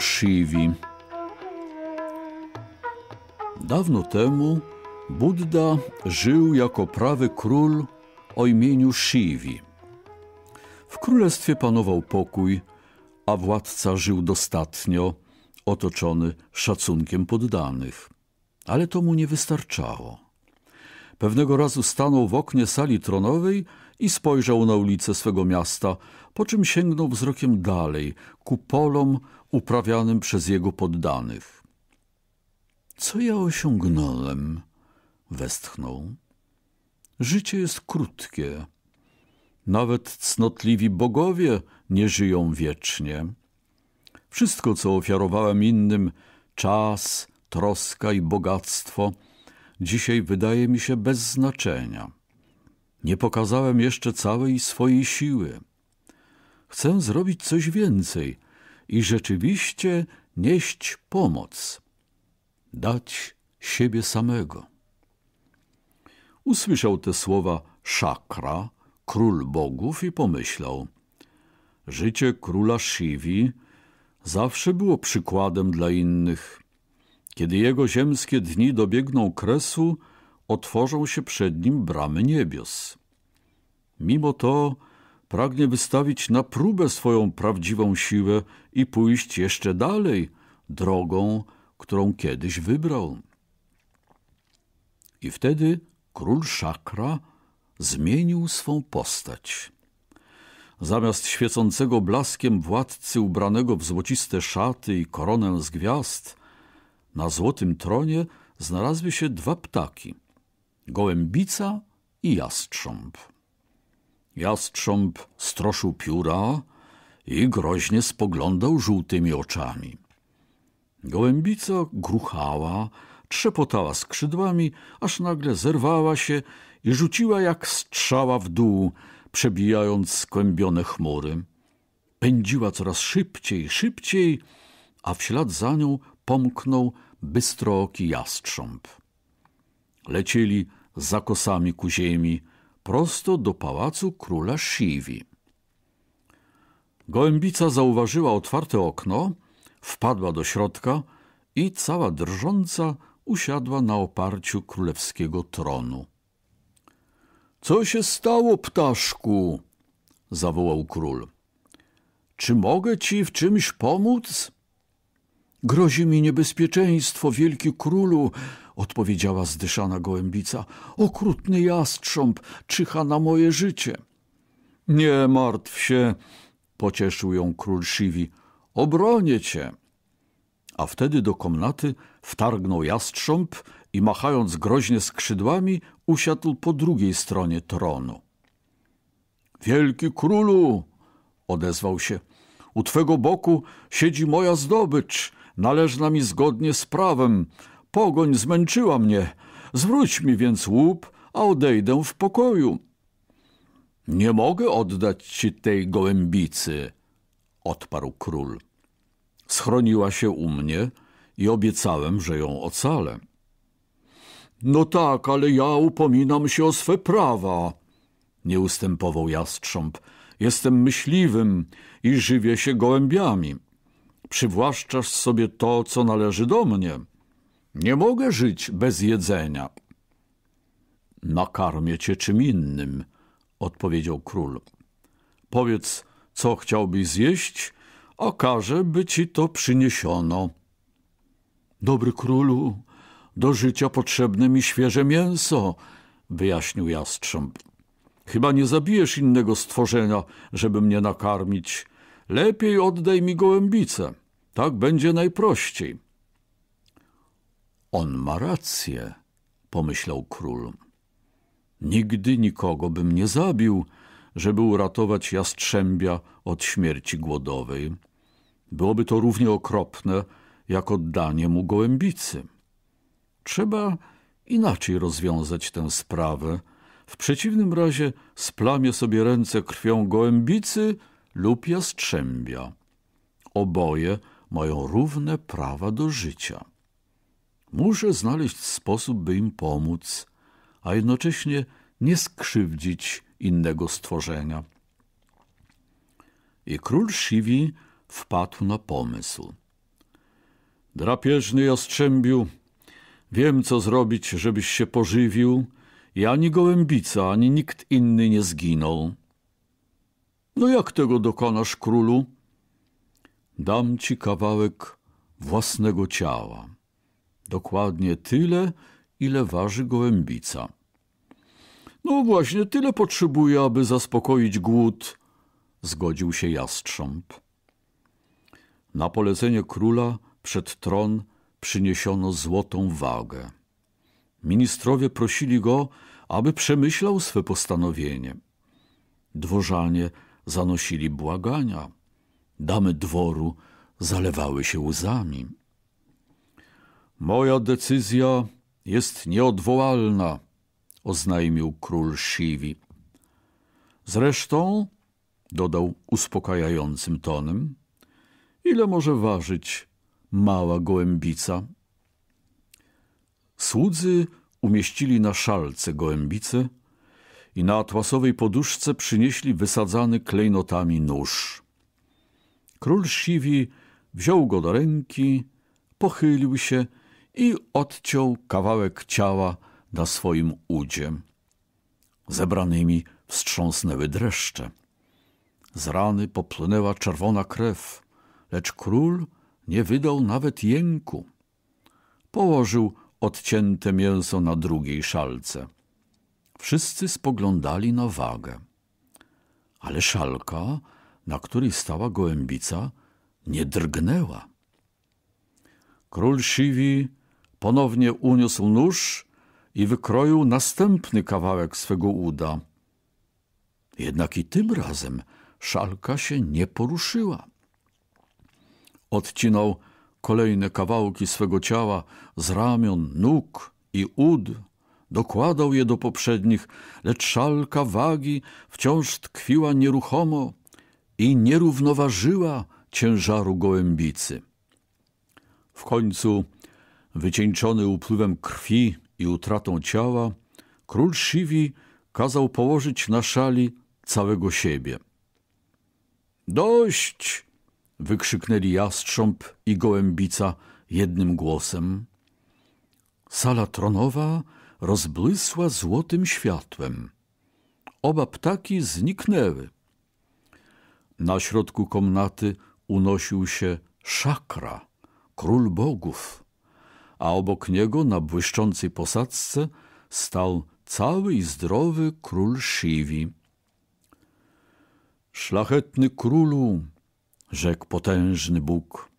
Shivi. Dawno temu Buddha żył jako prawy król o imieniu Shivi. W królestwie panował pokój, a władca żył dostatnio, otoczony szacunkiem poddanych. Ale to mu nie wystarczało. Pewnego razu stanął w oknie sali tronowej i spojrzał na ulicę swego miasta, po czym sięgnął wzrokiem dalej, ku polom uprawianym przez jego poddanych. Co ja osiągnąłem? Westchnął. Życie jest krótkie. Nawet cnotliwi bogowie nie żyją wiecznie. Wszystko, co ofiarowałem innym, czas, troska i bogactwo – dzisiaj wydaje mi się bez znaczenia. Nie pokazałem jeszcze całej swojej siły. Chcę zrobić coś więcej i rzeczywiście nieść pomoc, dać siebie samego. Usłyszał te słowa szakra, król bogów, i pomyślał: Życie króla Shivi zawsze było przykładem dla innych. Kiedy jego ziemskie dni dobiegną kresu, otworzą się przed nim bramy niebios. Mimo to pragnie wystawić na próbę swoją prawdziwą siłę i pójść jeszcze dalej drogą, którą kiedyś wybrał. I wtedy król Szakra zmienił swą postać. Zamiast świecącego blaskiem władcy ubranego w złociste szaty i koronę z gwiazd, na złotym tronie znalazły się dwa ptaki – gołębica i jastrząb. Jastrząb stroszył pióra i groźnie spoglądał żółtymi oczami. Gołębica gruchała, trzepotała skrzydłami, aż nagle zerwała się i rzuciła jak strzała w dół, przebijając skłębione chmury. Pędziła coraz szybciej, szybciej, a w ślad za nią pomknął bystrooki jastrząb. Lecieli za kosami ku ziemi, prosto do pałacu króla Siwi. Gołębica zauważyła otwarte okno, wpadła do środka i cała drżąca usiadła na oparciu królewskiego tronu. – Co się stało, ptaszku? – zawołał król. – Czy mogę ci w czymś pomóc? – Grozi mi niebezpieczeństwo, wielki królu, odpowiedziała zdyszana gołębica. Okrutny jastrząb czyha na moje życie. Nie martw się, pocieszył ją król Siwi. Obronię cię. A wtedy do komnaty wtargnął jastrząb i machając groźnie skrzydłami, usiadł po drugiej stronie tronu. Wielki królu, odezwał się, u twego boku siedzi moja zdobycz należna mi zgodnie z prawem. Pogoń zmęczyła mnie. Zwróć mi więc łup, a odejdę w pokoju. Nie mogę oddać ci tej gołębicy, odparł król. Schroniła się u mnie i obiecałem, że ją ocalę. No tak, ale ja upominam się o swe prawa, nie ustępował jastrząb. Jestem myśliwym i żywię się gołębiami przywłaszczasz sobie to, co należy do mnie. Nie mogę żyć bez jedzenia. Nakarmię cię czym innym, odpowiedział król. Powiedz, co chciałbyś zjeść, a każę, by ci to przyniesiono. Dobry królu, do życia potrzebne mi świeże mięso, wyjaśnił jastrząb. Chyba nie zabijesz innego stworzenia, żeby mnie nakarmić. Lepiej oddaj mi gołębicę. Tak będzie najprościej. On ma rację, pomyślał król. Nigdy nikogo bym nie zabił, żeby uratować jastrzębia od śmierci głodowej. Byłoby to równie okropne, jak oddanie mu gołębicy. Trzeba inaczej rozwiązać tę sprawę. W przeciwnym razie splamię sobie ręce krwią gołębicy lub jastrzębia. Oboje mają równe prawa do życia. Muszę znaleźć sposób, by im pomóc, a jednocześnie nie skrzywdzić innego stworzenia. I król Siwi wpadł na pomysł. Drapieżny jastrzębiu, wiem co zrobić, żebyś się pożywił i ani gołębica, ani nikt inny nie zginął. No jak tego dokonasz, królu? dam ci kawałek własnego ciała. Dokładnie tyle, ile waży gołębica. No właśnie, tyle potrzebuję, aby zaspokoić głód, zgodził się jastrząb. Na polecenie króla przed tron przyniesiono złotą wagę. Ministrowie prosili go, aby przemyślał swe postanowienie. Dworzanie zanosili błagania – damy dworu zalewały się łzami. Moja decyzja jest nieodwołalna, oznajmił król Siwi. Zresztą, dodał uspokajającym tonem, ile może ważyć mała gołębica? Słudzy umieścili na szalce gołębice i na atłasowej poduszce przynieśli wysadzany klejnotami nóż. Król Siwi wziął go do ręki, pochylił się i odciął kawałek ciała na swoim udzie. Zebranymi wstrząsnęły dreszcze. Z rany popłynęła czerwona krew, lecz król nie wydał nawet jęku. Położył odcięte mięso na drugiej szalce. Wszyscy spoglądali na wagę. Ale szalka na której stała gołębica, nie drgnęła. Król siwi ponownie uniósł nóż i wykroił następny kawałek swego uda. Jednak i tym razem szalka się nie poruszyła. Odcinał kolejne kawałki swego ciała z ramion, nóg i ud, dokładał je do poprzednich, lecz szalka wagi wciąż tkwiła nieruchomo, i nie równoważyła ciężaru gołębicy. W końcu, wycieńczony upływem krwi i utratą ciała, król Siwi kazał położyć na szali całego siebie. Dość! wykrzyknęli jastrząb i gołębica jednym głosem. Sala tronowa rozbłysła złotym światłem. Oba ptaki zniknęły. Na środku komnaty unosił się szakra, król bogów, a obok niego na błyszczącej posadzce stał cały i zdrowy król Shivi. Szlachetny królu, rzekł potężny Bóg,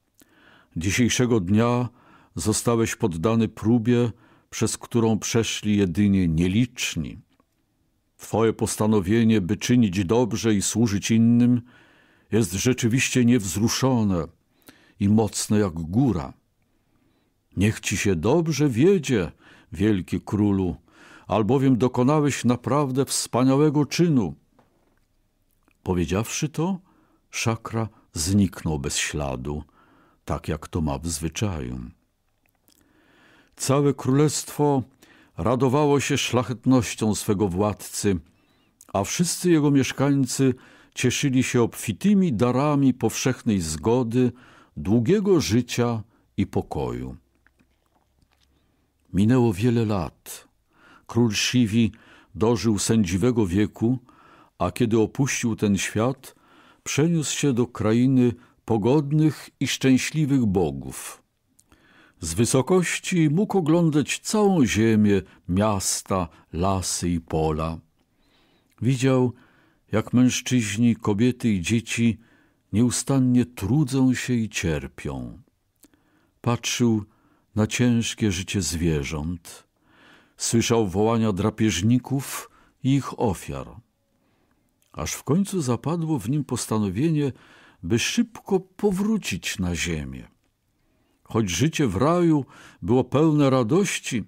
dzisiejszego dnia zostałeś poddany próbie, przez którą przeszli jedynie nieliczni. Twoje postanowienie, by czynić dobrze i służyć innym, jest rzeczywiście niewzruszone i mocne jak góra. Niech ci się dobrze wiedzie, wielki królu, albowiem dokonałeś naprawdę wspaniałego czynu. Powiedziawszy to, szakra zniknął bez śladu, tak jak to ma w zwyczaju. Całe królestwo radowało się szlachetnością swego władcy, a wszyscy jego mieszkańcy cieszyli się obfitymi darami powszechnej zgody, długiego życia i pokoju. Minęło wiele lat. Król Siwi dożył sędziwego wieku, a kiedy opuścił ten świat, przeniósł się do krainy pogodnych i szczęśliwych bogów. Z wysokości mógł oglądać całą ziemię, miasta, lasy i pola. Widział jak mężczyźni, kobiety i dzieci nieustannie trudzą się i cierpią. Patrzył na ciężkie życie zwierząt, słyszał wołania drapieżników i ich ofiar. Aż w końcu zapadło w nim postanowienie, by szybko powrócić na ziemię. Choć życie w raju było pełne radości,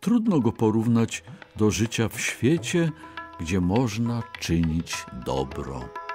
trudno go porównać do życia w świecie, gdzie można czynić dobro.